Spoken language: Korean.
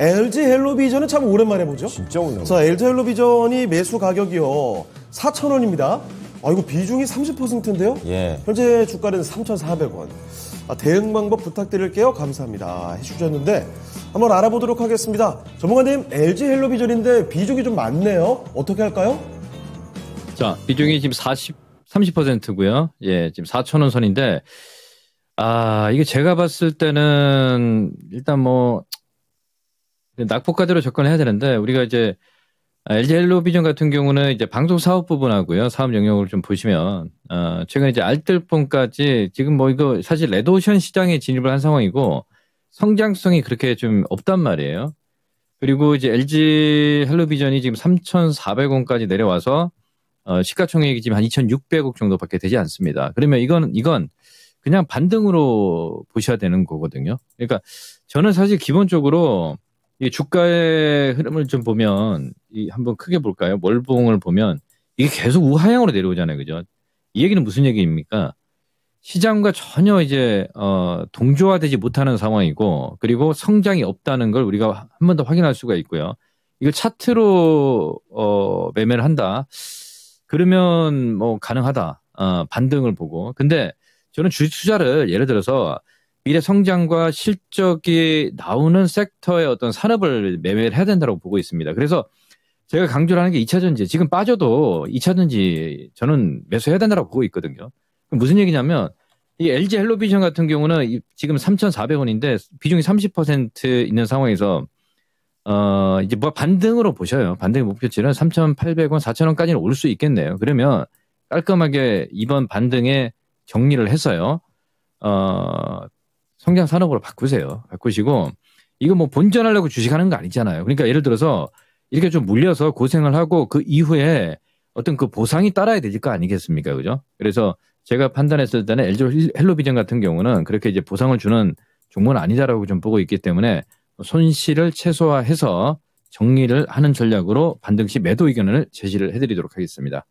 LG 헬로비전은 참 오랜만에 보죠. 진짜 오랜 자, LG 헬로비전이 매수 가격이요. 4,000원입니다. 아, 이거 비중이 30%인데요. 예. 현재 주가는 3,400원. 아, 대응 방법 부탁드릴게요. 감사합니다. 해주셨는데 한번 알아보도록 하겠습니다. 전문가님, LG 헬로비전인데 비중이 좀 많네요. 어떻게 할까요? 자, 비중이 지금 40, 30%고요. 예, 지금 4,000원 선인데 아, 이게 제가 봤을 때는 일단 뭐 낙폭과제로 접근해야 되는데 우리가 이제 LG 헬로비전 같은 경우는 이제 방송 사업 부분하고요 사업 영역을 좀 보시면 어, 최근 이제 알뜰폰까지 지금 뭐 이거 사실 레드오션 시장에 진입을 한 상황이고 성장성이 그렇게 좀 없단 말이에요. 그리고 이제 LG 헬로비전이 지금 3,400원까지 내려와서 어, 시가총액이 지금 한 2,600억 정도밖에 되지 않습니다. 그러면 이건 이건 그냥 반등으로 보셔야 되는 거거든요. 그러니까 저는 사실 기본적으로 이 주가의 흐름을 좀 보면 이 한번 크게 볼까요? 월봉을 보면 이게 계속 우하향으로 내려오잖아요, 그죠? 이 얘기는 무슨 얘기입니까? 시장과 전혀 이제 어, 동조화되지 못하는 상황이고 그리고 성장이 없다는 걸 우리가 한 번 더 확인할 수가 있고요. 이걸 차트로 어, 매매를 한다. 그러면 뭐 가능하다. 어, 반등을 보고. 근데 저는 주식 투자를 예를 들어서 미래 성장과 실적이 나오는 섹터의 어떤 산업을 매매를 해야 된다고 보고 있습니다. 그래서 제가 강조를 하는 게 2차전지. 지금 빠져도 2차전지 저는 매수해야 된다고 보고 있거든요. 무슨 얘기냐면 이 LG 헬로비전 같은 경우는 지금 3,400원인데 비중이 30% 있는 상황에서 어 이제 뭐 반등으로 보셔요. 반등의 목표치는 3,800원, 4,000원까지는 올 수 있겠네요. 그러면 깔끔하게 이번 반등에 정리를 해서요. 어 성장 산업으로 바꾸세요. 바꾸시고 이거 뭐 본전하려고 주식하는 거 아니잖아요. 그러니까 예를 들어서 이렇게 좀 물려서 고생을 하고 그 이후에 어떤 그 보상이 따라야 될 거 아니겠습니까, 그죠? 그래서 제가 판단했을 때는 LG 헬로비전 같은 경우는 그렇게 이제 보상을 주는 종목은 아니다라고 좀 보고 있기 때문에 손실을 최소화해서 정리를 하는 전략으로 반등시 매도 의견을 제시를 해드리도록 하겠습니다.